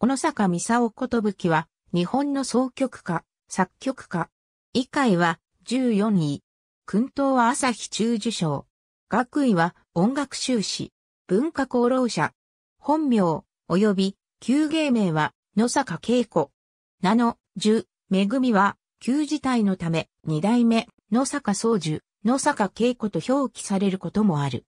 小野坂三沢きは、日本の総曲家、作曲家。以下は、14位。訓東は朝日中受賞。学位は、音楽修士。文化功労者。本名、及び、旧芸名は、野坂恵子。名の、十、恵みは、旧事態のため、二代目、野坂宗樹、野坂恵子と表記されることもある。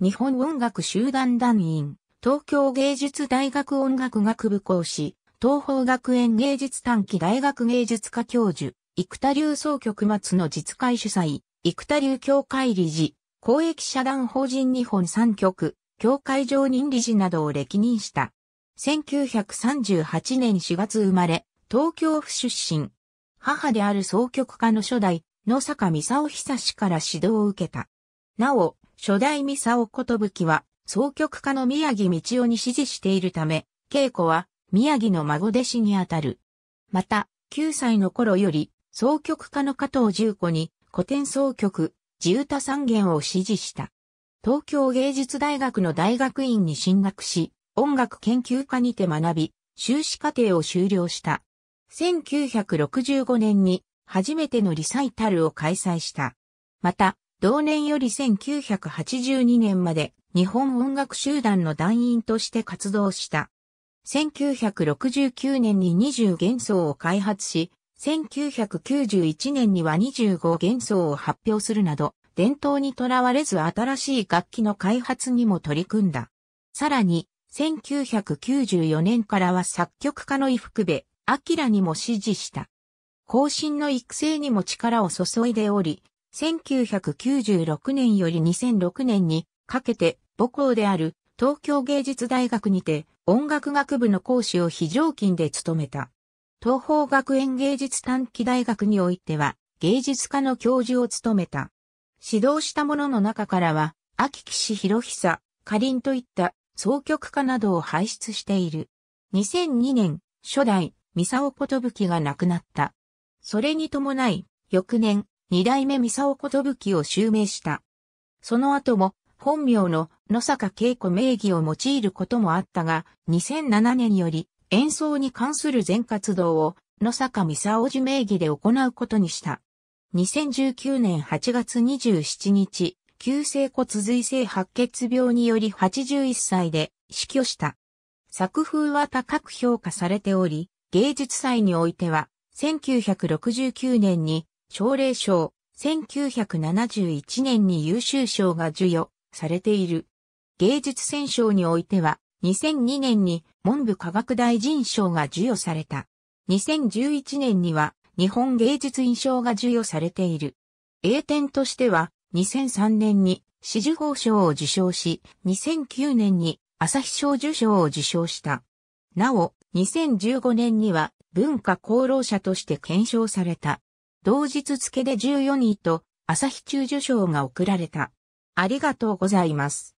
日本音楽集団団員。東京芸術大学音楽学部講師、東方学園芸術短期大学芸術科教授、生田流総局末の実会主催、生田流協会理事、公益社団法人日本三局、協会常任理事などを歴任した。1938年4月生まれ、東京府出身。母である総局家の初代、野坂三沢久氏から指導を受けた。なお、初代三沢ことぶきは、総曲家の宮城道夫に指示しているため、稽古は宮城の孫弟子にあたる。また、9歳の頃より、総曲家の加藤重子に古典総曲、自由他三元を指示した。東京芸術大学の大学院に進学し、音楽研究科にて学び、修士課程を修了した。1965年に初めてのリサイタルを開催した。また、同年より1982年まで日本音楽集団の団員として活動した。1969年に20元奏を開発し、1991年には25元奏を発表するなど、伝統にとらわれず新しい楽器の開発にも取り組んだ。さらに、1994年からは作曲家の伊福部、明にも支持した。後進の育成にも力を注いでおり、1996年より2006年にかけて母校である東京芸術大学にて音楽学部の講師を非常勤で務めた。東方学園芸術短期大学においては芸術科の教授を務めた。指導した者の中からは、秋岸博久、花林といった総曲家などを輩出している。2002年、初代、三沢ことぶきが亡くなった。それに伴い、翌年、二代目三沢ことぶきを襲名した。その後も、本名の野坂恵子名義を用いることもあったが、2007年より演奏に関する全活動を野坂美沙叔名義で行うことにした。2019年8月27日、急性骨髄性白血病により81歳で死去した。作風は高く評価されており、芸術祭においては、1969年に奨励賞、1971年に優秀賞が授与されている。芸術選賞においては、2002年に文部科学大臣賞が授与された。2011年には日本芸術院賞が授与されている。栄典としては、2003年に紫綬褒賞を受賞し、2009年に朝日賞受賞を受賞した。なお、2015年には文化功労者として検証された。同日付で14位と朝日中受賞が贈られた。ありがとうございます。